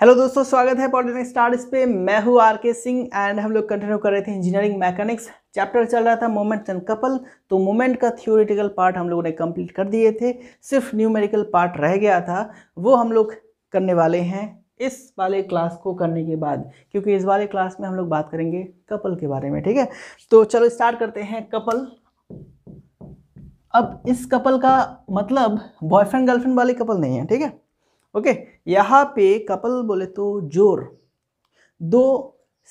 Hello दोस्तों स्वागत है पॉलिटेक्निक स्टार्ट पे मैं हूँ आर के सिंह एंड हम लोग कंटिन्यू कर रहे थे इंजीनियरिंग मैकेनिक्स चैप्टर चल रहा था मोमेंट एंड कपल तो मोमेंट का थियोरिटिकल पार्ट हम लोगों ने कंप्लीट कर दिए थे सिर्फ न्यूमेरिकल पार्ट रह गया था वो हम लोग करने वाले हैं इस वाले क्लास को करने के बाद क्योंकि इस वाले क्लास में हम लोग बात करेंगे कपल के बारे में ठीक है तो चलो स्टार्ट करते हैं कपल अब इस कपल का मतलब बॉयफ्रेंड गर्लफ्रेंड वाले कपल नहीं है ठीक है ओके यहाँ पे कपल बोले तो जोर दो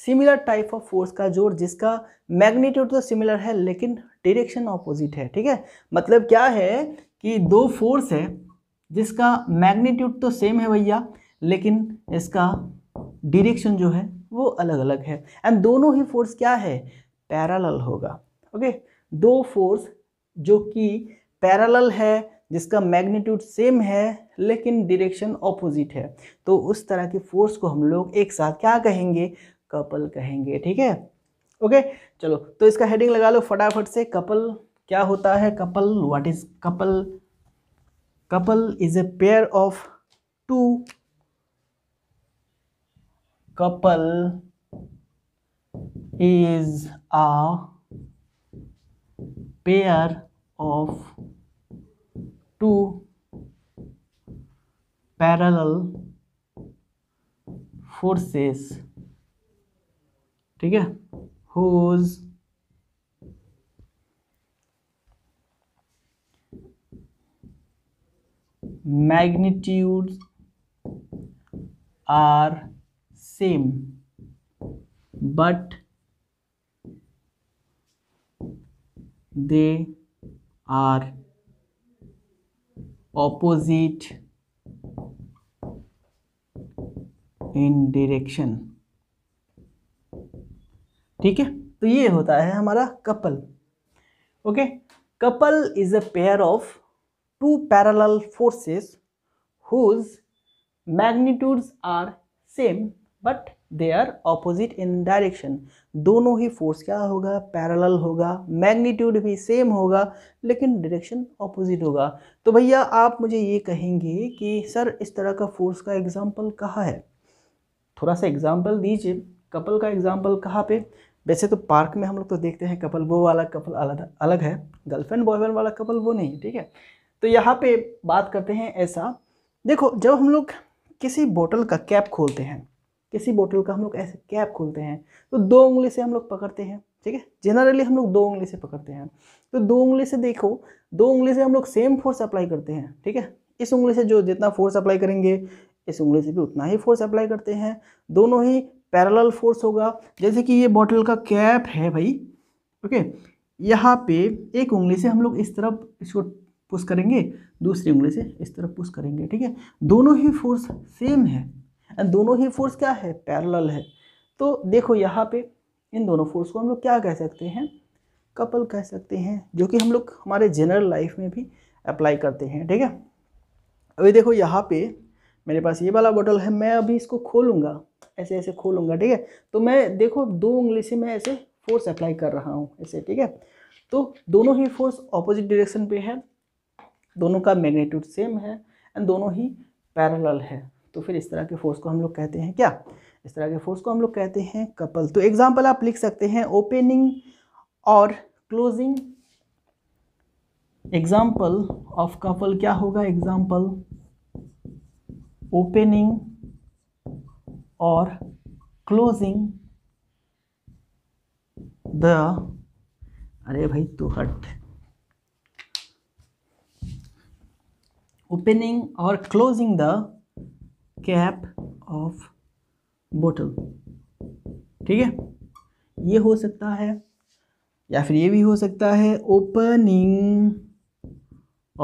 सिमिलर टाइप ऑफ फोर्स का जोर जिसका मैग्नीट्यूड तो सिमिलर है लेकिन डायरेक्शन ऑपोजिट है ठीक है मतलब क्या है कि दो फोर्स है जिसका मैग्नीट्यूड तो सेम है भैया लेकिन इसका डिरेक्शन जो है वो अलग अलग है एंड दोनों ही फोर्स क्या है पैरालल होगा ओके okay? दो फोर्स जो कि पैरालल है जिसका मैग्नीट्यूड सेम है लेकिन डिरेक्शन ऑपोजिट है तो उस तरह की फोर्स को हम लोग एक साथ क्या कहेंगे कपल कहेंगे ठीक है ओके चलो तो इसका हेडिंग लगा लो फटाफट से कपल क्या होता है couple what is couple couple is a pair of two couple is a pair of two parallel forces ठीक है whose magnitudes are same but they are opposite in direction ठीक है तो ये होता है हमारा couple okay couple is a pair of two parallel forces whose magnitudes are same but they are opposite in direction दोनों ही फोर्स क्या होगा पैरेलल होगा मैग्नीट्यूड भी सेम होगा लेकिन डायरेक्शन ऑपोजिट होगा तो भैया आप मुझे ये कहेंगे कि सर इस तरह का फोर्स का एग्जाम्पल कहाँ है थोड़ा सा एग्जाम्पल दीजिए कपल का एग्जाम्पल कहाँ पे वैसे तो पार्क में हम लोग तो देखते हैं कपल वो वाला कपल अलग अलग है गर्लफ्रेंड बॉयफ्रेंड वाला कपल वो नहीं ठीक है तो यहाँ पे बात करते हैं ऐसा देखो जब हम लोग किसी बोतल का कैप खोलते हैं किसी बोतल का हम लोग ऐसे कैप खोलते हैं तो दो उंगली से हम लोग पकड़ते हैं ठीक है जनरली हम लोग दो उंगली से पकड़ते हैं तो दो उंगली से देखो दो उंगली से हम लोग सेम फोर्स अप्लाई करते हैं ठीक है इस उंगली से जो जितना फोर्स अप्लाई करेंगे इस उंगली से भी उतना ही फोर्स अप्लाई करते हैं दोनों ही पैरेलल फोर्स होगा जैसे कि ये बॉटल का कैप है भाई ओके यहाँ पे एक उंगली से हम लोग इस तरफ इसको पुश करेंगे दूसरी उंगली से इस तरफ पुश करेंगे ठीक है दोनों ही फोर्स सेम है एंड दोनों ही फोर्स क्या है पैरल है तो देखो यहाँ पे इन दोनों फोर्स को हम लोग क्या कह सकते हैं कपल कह सकते हैं जो कि हम लोग हमारे जनरल लाइफ में भी अप्लाई करते हैं ठीक है अभी देखो यहाँ पे मेरे पास ये वाला बॉटल है मैं अभी इसको खोलूँगा ऐसे ऐसे खोलूँगा ठीक है तो मैं देखो दो उंगली से मैं ऐसे फोर्स अप्लाई कर रहा हूँ ऐसे ठीक है तो दोनों ही फोर्स ऑपोजिट डरेक्शन पे है दोनों का मैग्नीट्यूड सेम है एंड दोनों ही पैरेलल है तो फिर इस तरह के फोर्स को हम लोग कहते हैं क्या इस तरह के फोर्स को हम लोग कहते हैं कपल तो एग्जाम्पल आप लिख सकते हैं ओपनिंग और क्लोजिंग एग्जाम्पल ऑफ कपल क्या होगा एग्जाम्पल ओपनिंग और क्लोजिंग द अरे भाई तू हट ओपनिंग और closing the cap of bottle ठीक है ये हो सकता है या फिर ये भी हो सकता है ओपनिंग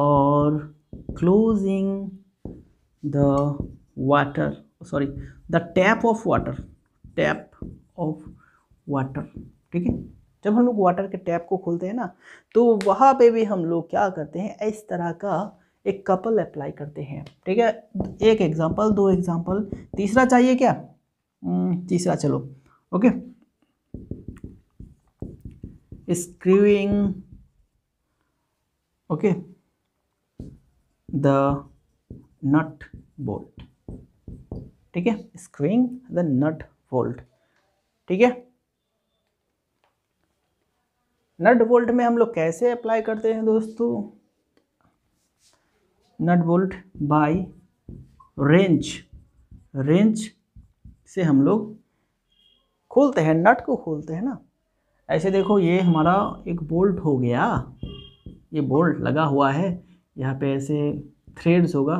और closing the water sorry the tap of water tap of water ठीक है जब हम लोग वाटर के टैप को खोलते हैं ना तो वहाँ पे भी हम लोग क्या करते हैं इस तरह का एक कपल अप्लाई करते हैं ठीक है एक एग्जाम्पल दो एग्जाम्पल तीसरा चाहिए क्या हम्म, तीसरा चलो okay screwing okay the nut bolt ठीक है स्क्रीविंग द नट बोल्ट ठीक है नट बोल्ट में हम लोग कैसे अप्लाई करते हैं दोस्तों nut bolt by wrench wrench से हम लोग खोलते हैं नट को खोलते हैं ना ऐसे देखो ये हमारा एक बोल्ट हो गया ये बोल्ट लगा हुआ है यहाँ पे ऐसे थ्रेड्स होगा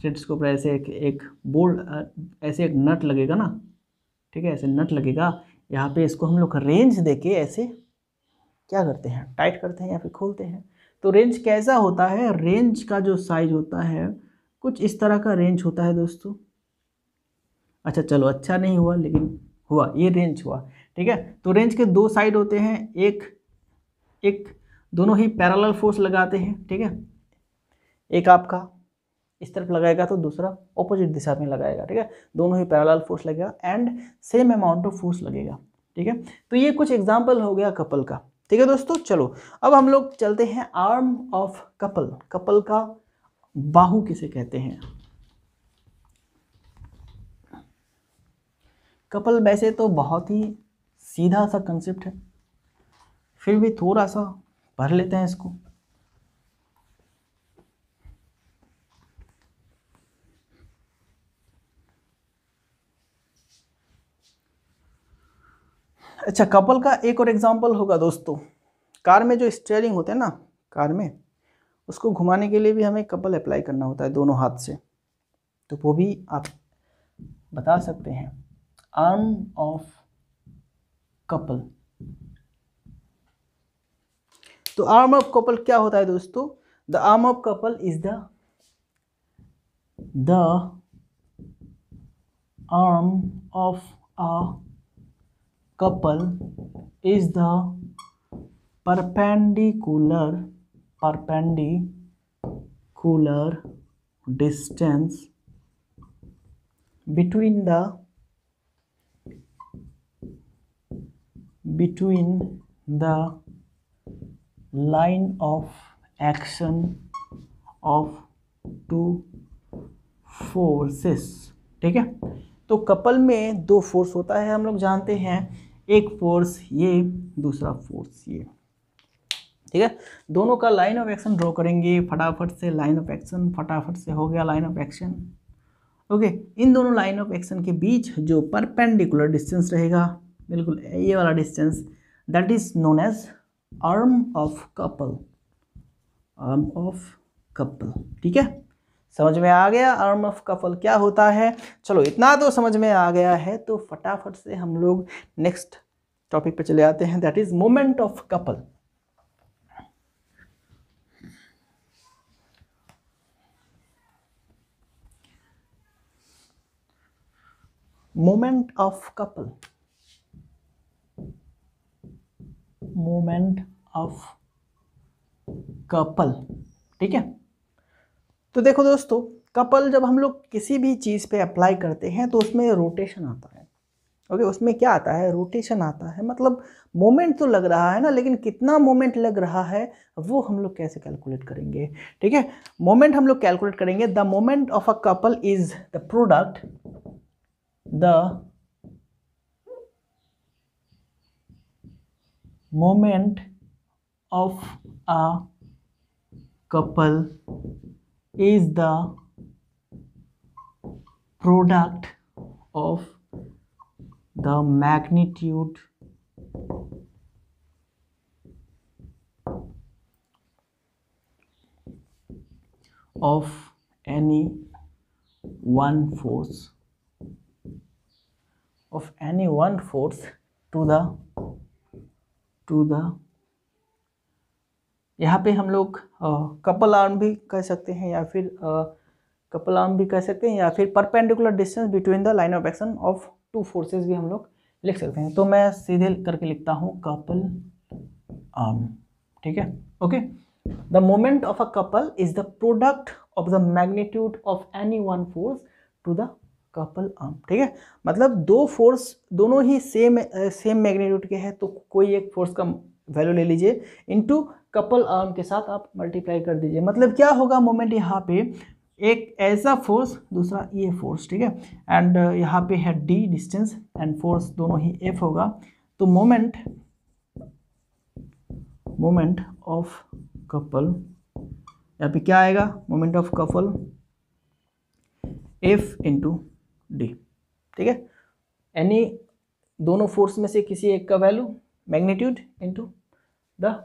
थ्रेड्स के ऊपर ऐसे एक एक बोल्ट ऐसे एक नट लगेगा ना ठीक है ऐसे नट लगेगा यहाँ पे इसको हम लोग रेंज दे के ऐसे क्या करते हैं टाइट करते हैं या फिर खोलते हैं तो रेंज कैसा होता है रेंज का जो साइज होता है कुछ इस तरह का रेंज होता है दोस्तों अच्छा चलो अच्छा नहीं हुआ लेकिन हुआ ये रेंज हुआ ठीक है तो रेंज के दो साइड होते हैं एक एक दोनों ही पैरेलल फोर्स लगाते हैं ठीक है एक आपका इस तरफ लगाएगा तो दूसरा ऑपोजिट दिशा में लगाएगा ठीक है दोनों ही पैरेलल फोर्स लगेगा and same amount of force लगेगा ठीक है तो ये कुछ एग्जाम्पल हो गया कपल का ठीक है दोस्तों चलो अब हम लोग चलते हैं आर्म ऑफ कपल कपल का बाहु किसे कहते हैं कपल वैसे तो बहुत ही सीधा सा कंसेप्ट है फिर भी थोड़ा सा भर लेते हैं इसको अच्छा कपल का एक और एग्जाम्पल होगा दोस्तों कार में जो स्टेयरिंग होते हैं ना कार में उसको घुमाने के लिए भी हमें कपल अप्लाई करना होता है दोनों हाथ से तो वो भी आप बता सकते हैं आर्म ऑफ कपल तो आर्म ऑफ कपल क्या होता है दोस्तों the arm of couple is the arm of uh couple is the perpendicular perpendicular distance between the between the line of action of two forces ठीक है तो couple में दो फोर्स होता है हम लोग जानते हैं एक फोर्स ये दूसरा फोर्स ये ठीक है दोनों का लाइन ऑफ एक्शन ड्रॉ करेंगे फटाफट से लाइन ऑफ एक्शन फटाफट से हो गया लाइन ऑफ एक्शन ओके इन दोनों लाइन ऑफ एक्शन के बीच जो परपेंडिकुलर डिस्टेंस रहेगा बिल्कुल ये वाला distance that is known as arm of couple arm of couple ठीक है समझ में आ गया आर्म ऑफ कफल क्या होता है चलो इतना तो समझ में आ गया है तो फटाफट से हम लोग नेक्स्ट टॉपिक पे चले आते हैं that is moment of couple moment of couple moment of couple ठीक है तो देखो दोस्तों कपल जब हम लोग किसी भी चीज़ पे अप्लाई करते हैं तो उसमें रोटेशन आता है ओके okay, उसमें क्या आता है रोटेशन आता है मतलब मोमेंट तो लग रहा है ना लेकिन कितना मोमेंट लग रहा है वो हम लोग कैसे कैलकुलेट करेंगे ठीक है मोमेंट हम लोग कैलकुलेट करेंगे the moment of a couple is the product the moment of a couple is the product of the magnitude of any one force of any one force to the to the यहाँ पे हम लोग couple arm भी कह सकते हैं या फिर कपल आर्म भी कह सकते हैं या फिर perpendicular distance between the line of action of two forces भी हम लोग लिख सकते हैं तो मैं सीधे करके लिखता हूँ कपल आर्म ठीक है okay the moment of a couple is the product of the magnitude of any one force to the couple arm ठीक है मतलब दो फोर्स दोनों ही सेम सेम मैग्नीट्यूड के हैं तो कोई एक फोर्स का वैल्यू ले लीजिए इनटू कपल आर्म के साथ आप मल्टीप्लाई कर दीजिए मतलब क्या होगा मोमेंट यहाँ पे एक ऐसा फोर्स दूसरा ये फोर्स ठीक है एंड uh, यहाँ पे है डी डिस्टेंस एंड फोर्स दोनों ही एफ होगा तो मोमेंट मोमेंट ऑफ कपल यहाँ पे क्या आएगा moment of couple F into D ठीक है एनी दोनों फोर्स में से किसी एक का value magnitude into the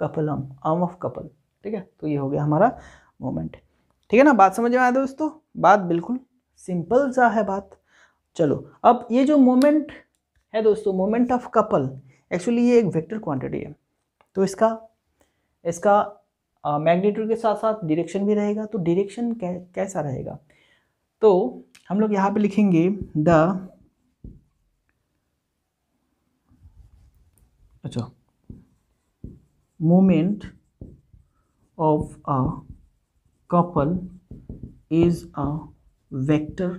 couple arm of couple ठीक है तो ये हो गया हमारा मोमेंट ठीक है ना बात समझ में आया दोस्तों बात बिल्कुल सिंपल सा है बात चलो अब ये जो मोमेंट है दोस्तों मोमेंट ऑफ कपल एक्चुअली ये एक वेक्टर क्वांटिटी है तो इसका इसका मैग्नीट्यूड के साथ साथ डिरेक्शन भी रहेगा तो डिरेक्शन कै, कैसा रहेगा तो हम लोग यहाँ पे लिखेंगे द अच्छा moment of a couple is a vector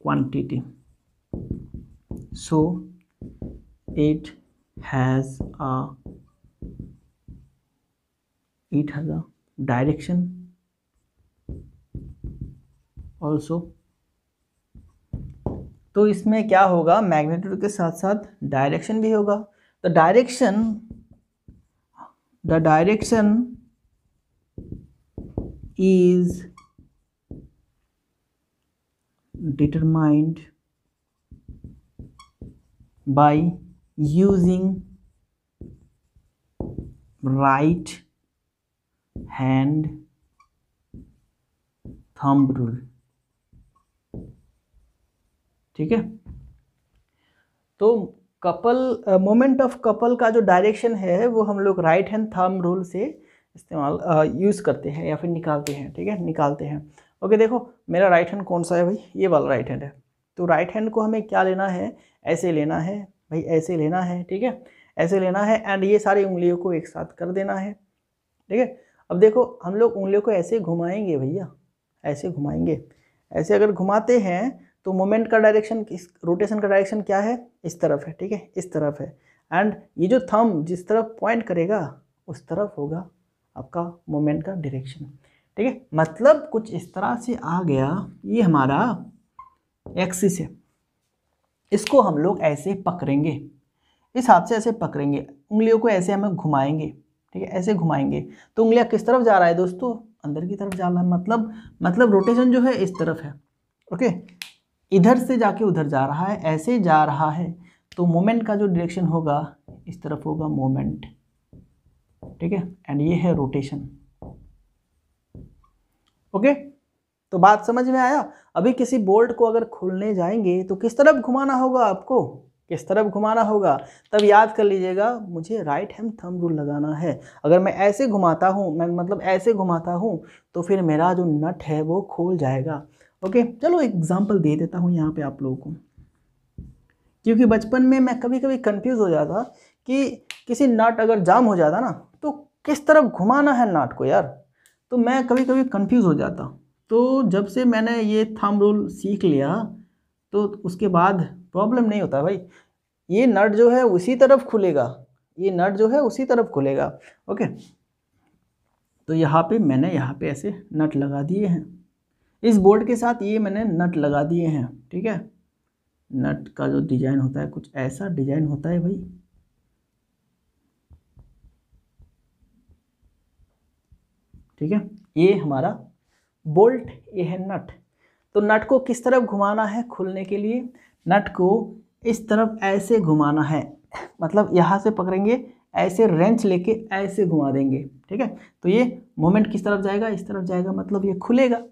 quantity so it has a it has a direction also तो इसमें क्या होगा मैग्नेट्यूड के साथ साथ डायरेक्शन भी होगा तो direction the direction is determined by using right hand thumb rule ठीक है तो कपल मोमेंट ऑफ कपल का जो डायरेक्शन है वो हम लोग राइट हैंड थम रूल से इस्तेमाल यूज़ करते हैं या फिर निकालते हैं ठीक है निकालते हैं ओके देखो मेरा राइट हैंड कौन सा है भाई ये वाला राइट हैंड है तो राइट हैंड को हमें क्या लेना है ऐसे लेना है भाई ऐसे लेना है ठीक है ऐसे लेना है एंड ये सारी उंगलियों को एक साथ कर देना है ठीक है अब देखो हम लोग उंगलियों को ऐसे घुमाएंगे भैया ऐसे घुमाएंगे ऐसे अगर घुमाते हैं तो मोमेंट का डायरेक्शन इस रोटेशन का डायरेक्शन क्या है इस तरफ है ठीक है इस तरफ है एंड ये जो थम जिस तरफ पॉइंट करेगा उस तरफ होगा आपका मोमेंट का डायरेक्शन ठीक है मतलब कुछ इस तरह से आ गया ये हमारा एक्सिस है इसको हम लोग ऐसे पकड़ेंगे इस हाथ से ऐसे पकड़ेंगे उंगलियों को ऐसे हमें घुमाएंगे ठीक है ऐसे घुमाएंगे तो उंगलियाँ किस तरफ जा रहा है दोस्तों अंदर की तरफ जा रहा है मतलब मतलब रोटेशन जो है इस तरफ है ओके इधर से जाके उधर जा रहा है ऐसे जा रहा है तो मोमेंट का जो डायरेक्शन होगा इस तरफ होगा मोमेंट ठीक है एंड ये है रोटेशन ओके तो बात समझ में आया अभी किसी बोल्ट को अगर खोलने जाएंगे तो किस तरफ घुमाना होगा आपको किस तरफ घुमाना होगा तब याद कर लीजिएगा मुझे राइट हैंड थम रूल लगाना है अगर मैं ऐसे घुमाता हूँ मैं मतलब ऐसे घुमाता हूँ तो फिर मेरा जो नट है वो खोल जाएगा ओके चलो एग्ज़ाम्पल दे देता हूँ यहाँ पे आप लोगों को क्योंकि बचपन में मैं कभी कभी कंफ्यूज हो जाता कि किसी नाट अगर जाम हो जाता ना तो किस तरफ घुमाना है नाट को यार तो मैं कभी कभी कंफ्यूज हो जाता तो जब से मैंने ये थाम रोल सीख लिया तो उसके बाद प्रॉब्लम नहीं होता भाई ये नट जो है उसी तरफ खुलेगा ये नट जो है उसी तरफ खुलेगा ओके तो यहाँ पे मैंने यहाँ पे ऐसे नट लगा दिए हैं इस बोर्ड के साथ ये मैंने नट लगा दिए हैं ठीक है नट का जो डिज़ाइन होता है कुछ ऐसा डिज़ाइन होता है भाई ठीक है ये हमारा बोल्ट ये है नट तो नट को किस तरफ घुमाना है खुलने के लिए नट को इस तरफ ऐसे घुमाना है मतलब यहाँ से पकड़ेंगे ऐसे रेंच लेके ऐसे घुमा देंगे ठीक है तो ये मोमेंट किस तरफ जाएगा इस तरफ जाएगा मतलब ये खुलेगा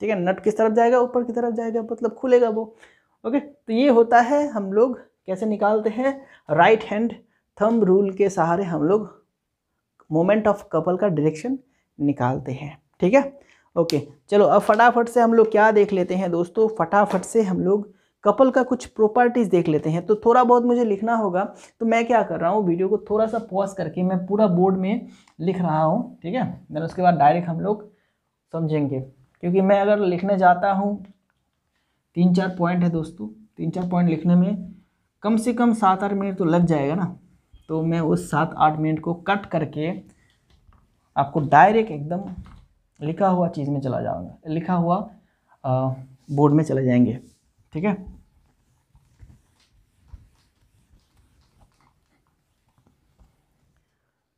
ठीक है नट किस तरफ जाएगा ऊपर की तरफ जाएगा मतलब खुलेगा वो ओके तो ये होता है हम लोग कैसे निकालते हैं राइट हैंड थम रूल के सहारे हम लोग मोमेंट ऑफ कपल का डायरेक्शन निकालते हैं ठीक है ओके चलो अब फटाफट से हम लोग क्या देख लेते हैं दोस्तों फटाफट से हम लोग कपल का कुछ प्रॉपर्टीज़ देख लेते हैं तो थोड़ा बहुत मुझे लिखना होगा तो मैं क्या कर रहा हूँ वीडियो को थोड़ा सा पॉज करके मैं पूरा बोर्ड में लिख रहा हूँ ठीक है मैंने उसके बाद डायरेक्ट हम लोग समझेंगे क्योंकि मैं अगर लिखने जाता हूँ तीन चार पॉइंट है दोस्तों तीन चार पॉइंट लिखने में कम से कम सात आठ मिनट तो लग जाएगा ना तो मैं उस सात आठ मिनट को कट करके आपको डायरेक्ट एकदम लिखा हुआ चीज़ में चला जाऊँगा लिखा हुआ बोर्ड में चले जाएंगे ठीक है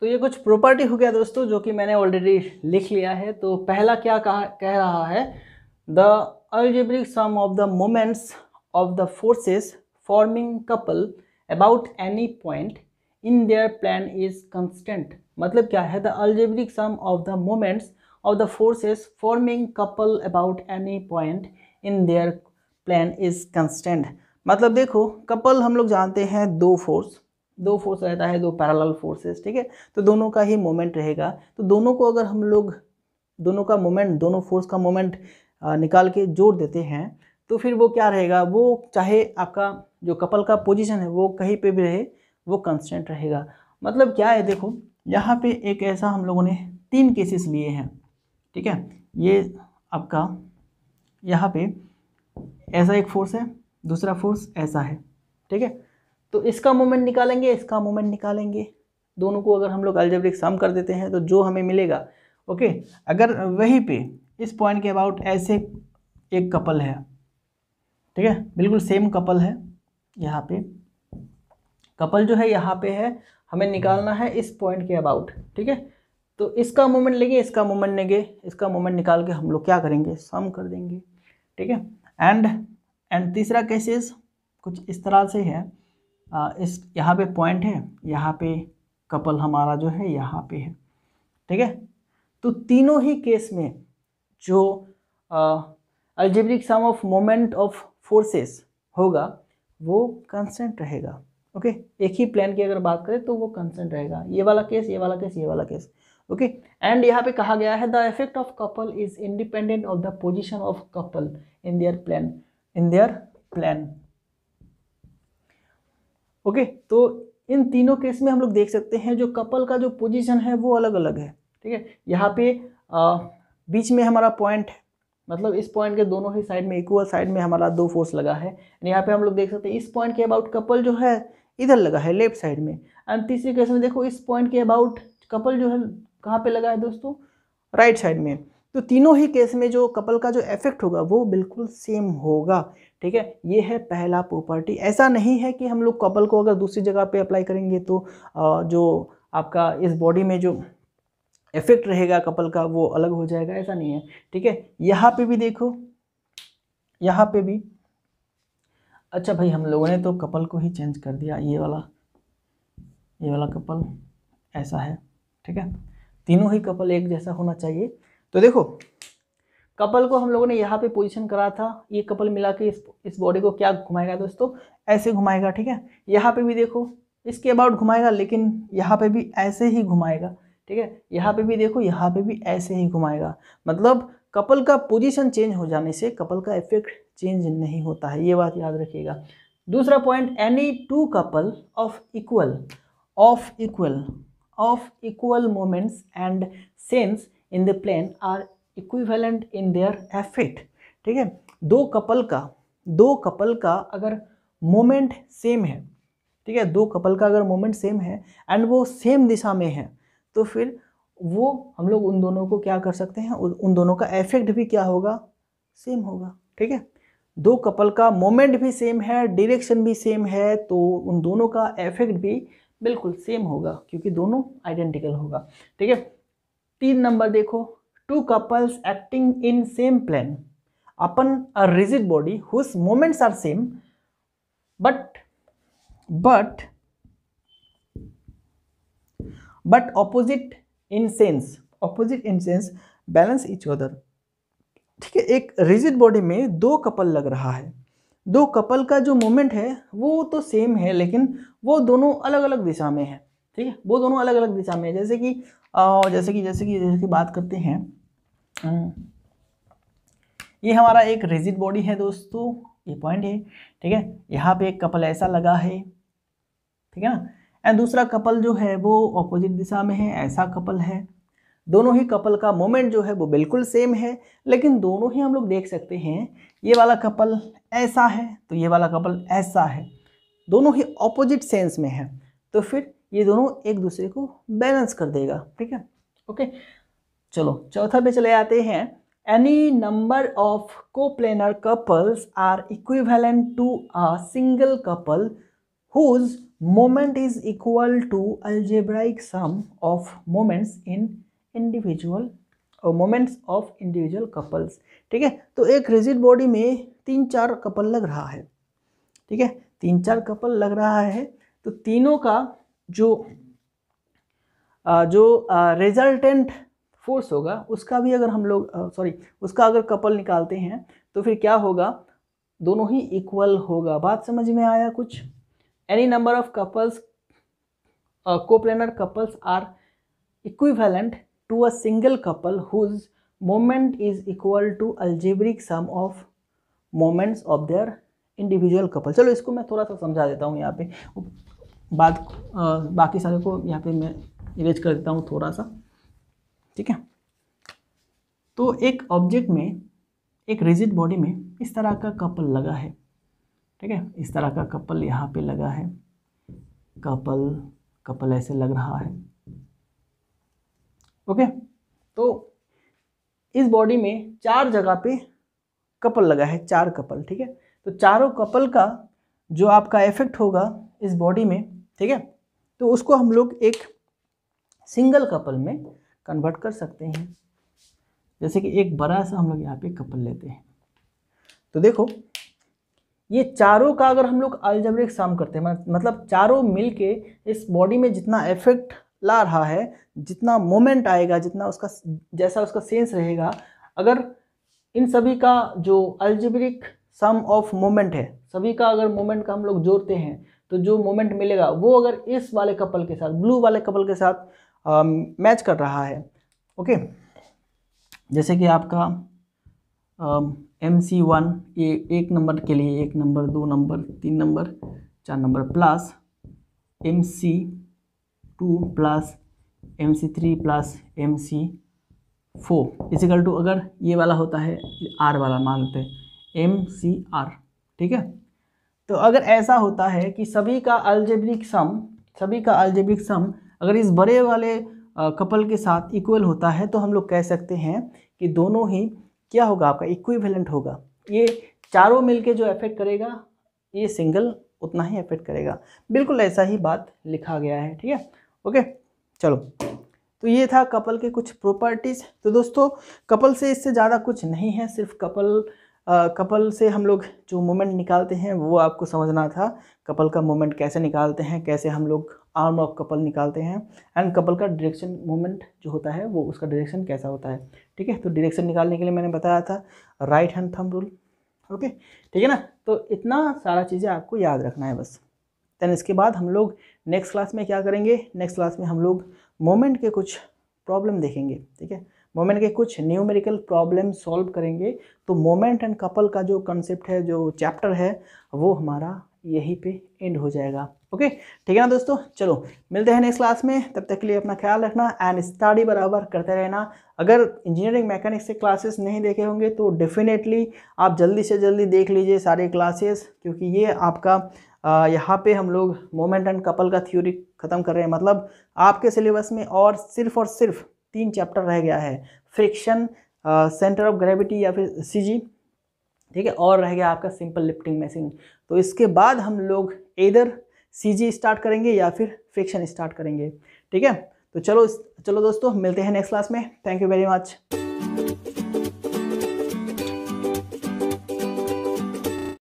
तो ये कुछ प्रॉपर्टी हो गया दोस्तों जो कि मैंने ऑलरेडी लिख लिया है तो पहला क्या कहा कह रहा है the algebraic sum of the moments of the forces forming couple about any point in their plane is constant मतलब क्या है the algebraic sum of the moments of the forces forming couple about any point in their plane is constant मतलब देखो couple हम लोग जानते हैं दो फोर्स दो फोर्स रहता है दो पैरालल फोर्सेस ठीक है तो दोनों का ही मोमेंट रहेगा तो दोनों को अगर हम लोग दोनों का मोमेंट दोनों फोर्स का मोमेंट निकाल के जोड़ देते हैं तो फिर वो क्या रहेगा वो चाहे आपका जो कपल का पोजीशन है वो कहीं पे भी रहे वो कंस्टेंट रहेगा मतलब क्या है देखो यहाँ पे एक ऐसा हम लोगों ने तीन केसेस लिए हैं ठीक है ये आपका यहाँ पे ऐसा एक फोर्स है दूसरा फोर्स ऐसा है ठीक है तो इसका मोमेंट निकालेंगे इसका मोमेंट निकालेंगे दोनों को अगर हम लोग अल्जेब्रिक सम कर देते हैं तो जो हमें मिलेगा ओके अगर वहीं पे इस पॉइंट के अबाउट ऐसे एक कपल है ठीक है बिल्कुल सेम कपल है यहाँ पे कपल जो है यहाँ पे है हमें निकालना है इस पॉइंट के अबाउट ठीक है तो इसका मोमेंट लेंगे इसका मोमेंट लेंगे इसका मोमेंट निकाल के हम लोग क्या करेंगे सम कर देंगे ठीक है एंड एंड तीसरा केसेस कुछ इस तरह से है इस यहाँ पे पॉइंट है यहाँ पे कपल हमारा जो है यहाँ पे है ठीक है तो तीनों ही केस में जो algebraic sum of moment of forces होगा वो कंसेंट रहेगा ओके एक ही प्लान की अगर बात करें तो वो कंसेंट रहेगा ये वाला केस ये वाला केस ये वाला केस ओके एंड यहाँ पे कहा गया है the effect of couple is independent of the position of couple in their plane in their plane okay तो इन तीनों केस में हम लोग देख सकते हैं जो कपल का जो पोजीशन है वो अलग अलग है ठीक है यहाँ पे आ, बीच में हमारा पॉइंट है मतलब इस पॉइंट के दोनों ही साइड में इक्वल साइड में हमारा दो फोर्स लगा है यहाँ पे हम लोग देख सकते हैं इस पॉइंट के अबाउट कपल जो है इधर लगा है लेफ्ट साइड में एंड तीसरे केस में देखो इस पॉइंट के अबाउट कपल जो है कहाँ पे लगा है दोस्तों राइट साइड में तो तीनों ही केस में जो कपल का जो इफेक्ट होगा वो बिल्कुल सेम होगा ठीक है ये है पहला प्रॉपर्टी ऐसा नहीं है कि हम लोग कपल को अगर दूसरी जगह पे अप्लाई करेंगे तो जो आपका इस बॉडी में जो इफेक्ट रहेगा कपल का वो अलग हो जाएगा ऐसा नहीं है ठीक है यहाँ पे भी देखो यहाँ पे भी अच्छा भाई हम लोगों ने तो कपल को ही चेंज कर दिया ये वाला ये वाला कपल ऐसा है ठीक है तीनों ही कपल एक जैसा होना चाहिए तो देखो कपल को हम लोगों ने यहाँ पे पोजीशन करा था ये कपल मिला के इस इस बॉडी को क्या घुमाएगा दोस्तों ऐसे घुमाएगा ठीक है यहाँ पे भी देखो इसके अबाउट घुमाएगा लेकिन यहाँ पे भी ऐसे ही घुमाएगा ठीक है यहाँ पे भी देखो यहाँ पे भी ऐसे ही घुमाएगा मतलब कपल का पोजीशन चेंज हो जाने से कपल का इफेक्ट चेंज नहीं होता है ये बात याद रखिएगा दूसरा point any two couple of equal of equal of equal moments and sense in the plane are equivalent in their effect ठीक है दो कपल का दो कपल का अगर मोमेंट सेम है ठीक है दो कपल का अगर मोमेंट सेम है एंड वो सेम दिशा में है तो फिर वो हम लोग उन दोनों को क्या कर सकते हैं उन दोनों का एफेक्ट भी क्या होगा सेम होगा ठीक है दो कपल का मोमेंट भी सेम है डायरेक्शन भी सेम है तो उन दोनों का एफेक्ट भी बिल्कुल सेम होगा क्योंकि दोनों आइडेंटिकल होगा ठीक है तीन नंबर देखो two couples acting in same plane upon a rigid body whose moments are same but but but opposite in sense opposite in sense balance each other ठीक है एक रिजिड बॉडी में दो कपल लग रहा है दो कपल का जो मोमेंट है वो तो सेम है लेकिन वो दोनों अलग अलग दिशा में है ठीक है वो दोनों अलग अलग दिशा में है जैसे कि जैसे कि जैसे कि जैसे कि बात करते हैं ये हमारा एक रेजिड बॉडी है दोस्तों ये पॉइंट है ठीक है यहाँ पे एक कपल ऐसा लगा है ठीक है ना एंड दूसरा कपल जो है वो ऑपोजिट दिशा में है ऐसा कपल है दोनों ही कपल का मोमेंट जो है वो बिल्कुल सेम है लेकिन दोनों ही हम लोग देख सकते हैं ये वाला कपल ऐसा है तो ये वाला कपल ऐसा है दोनों ही ऑपोजिट सेंस में है तो फिर ये दोनों एक दूसरे को बैलेंस कर देगा ठीक है ओके चलो चौथा पे चले आते हैं any number of coplanar couples are equivalent to a single couple whose moment is equal to algebraic sum of moments in individual और मोमेंट्स ऑफ इंडिविजुअल कपल्स ठीक है तो एक रिजिड बॉडी में तीन चार कपल लग रहा है ठीक है तीन चार कपल लग रहा है तो तीनों का जो जो रिजल्टेंट फोर्स होगा उसका भी अगर हम लोग सॉरी उसका अगर कपल निकालते हैं तो फिर क्या होगा दोनों ही इक्वल होगा बात समझ में आया कुछ any number of couples coplanar couples are equivalent to a single couple whose moment is equal to algebraic sum of moments of their individual couple चलो इसको मैं थोड़ा सा समझा देता हूँ यहाँ पे बाद बाकी सारे को यहाँ पे मैं इरेज कर देता हूँ थोड़ा सा ठीक है तो एक ऑब्जेक्ट में एक रिजिड बॉडी में इस तरह का कपल लगा है ठीक है इस तरह का कपल यहाँ पे लगा है कपल कपल ऐसे लग रहा है ओके तो इस बॉडी में चार जगह पे कपल लगा है चार कपल ठीक है तो चारों कपल का जो आपका इफेक्ट होगा इस बॉडी में ठीक है तो उसको हम लोग एक सिंगल कपल में कन्वर्ट कर सकते हैं जैसे कि एक बड़ा सा हम लोग यहाँ पे कपल लेते हैं तो देखो ये चारों का अगर हम लोग अल्जबरिक सम करते हैं मतलब चारों मिलके इस बॉडी में जितना इफेक्ट ला रहा है जितना मोमेंट आएगा जितना उसका जैसा उसका सेंस रहेगा अगर इन सभी का जो अल्जबरिक सम ऑफ मोमेंट है सभी का अगर मोमेंट का हम लोग जोड़ते हैं तो जो मोमेंट मिलेगा वो अगर इस वाले कपल के साथ ब्लू वाले कपल के साथ आ, um, मैच कर रहा है ओके जैसे कि आपका एम सी वन ये एक नंबर के लिए एक नंबर दो नंबर तीन नंबर चार number plus M C two plus M C three plus M C four equal to अगर ये वाला होता है आर वाला मान लेते हैं एम सी आर ठीक है तो अगर ऐसा होता है कि सभी का अल्जेब्रिक सम सभी का अल्जेब्रिक सम अगर इस बड़े वाले कपल के साथ इक्वल होता है तो हम लोग कह सकते हैं कि दोनों ही क्या होगा आपका इक्विवेलेंट होगा ये चारों मिलके जो एफेक्ट करेगा ये सिंगल उतना ही इफेक्ट करेगा बिल्कुल ऐसा ही बात लिखा गया है ठीक है ओके चलो तो ये था कपल के कुछ प्रॉपर्टीज़ तो दोस्तों कपल से इससे ज़्यादा कुछ नहीं है सिर्फ कपल कपल से हम लोग जो मोमेंट निकालते हैं वो आपको समझना था कपल का मोमेंट कैसे निकालते हैं कैसे हम लोग आर्म ऑफ कपल निकालते हैं एंड कपल का डायरेक्शन मोमेंट जो होता है वो उसका डायरेक्शन कैसा होता है ठीक है तो डायरेक्शन निकालने के लिए मैंने बताया था right hand thumb rule okay ठीक है ना तो इतना सारा चीज़ें आपको याद रखना है बस दैन इसके बाद हम लोग नेक्स्ट क्लास में क्या करेंगे नेक्स्ट क्लास में हम लोग मोमेंट के कुछ प्रॉब्लम देखेंगे ठीक है मोमेंट के कुछ न्यूमेरिकल प्रॉब्लम सॉल्व करेंगे तो मोमेंट एंड कपल का जो कंसेप्ट है जो चैप्टर है वो हमारा यहीं पे एंड हो जाएगा ओके ठीक है ना दोस्तों चलो मिलते हैं नेक्स्ट क्लास में तब तक के लिए अपना ख्याल रखना एंड स्टडी बराबर करते रहना अगर इंजीनियरिंग मैकेनिक्स से क्लासेस नहीं देखे होंगे तो डेफिनेटली आप जल्दी से जल्दी देख लीजिए सारे क्लासेस क्योंकि ये आपका यहाँ पे हम लोग मोमेंट एंड कपल का थ्योरी ख़त्म कर रहे हैं मतलब आपके सिलेबस में और सिर्फ और सिर्फ तीन चैप्टर रह गया है फ्रिक्शन सेंटर ऑफ ग्रेविटी या फिर सी ठीक है और रह गया आपका सिंपल लिफ्टिंग मशीन तो इसके बाद हम लोग इधर सी स्टार्ट करेंगे या फिर फ्रिक्शन स्टार्ट करेंगे ठीक है तो चलो चलो दोस्तों मिलते हैं नेक्स्ट क्लास में थैंक यू वेरी मच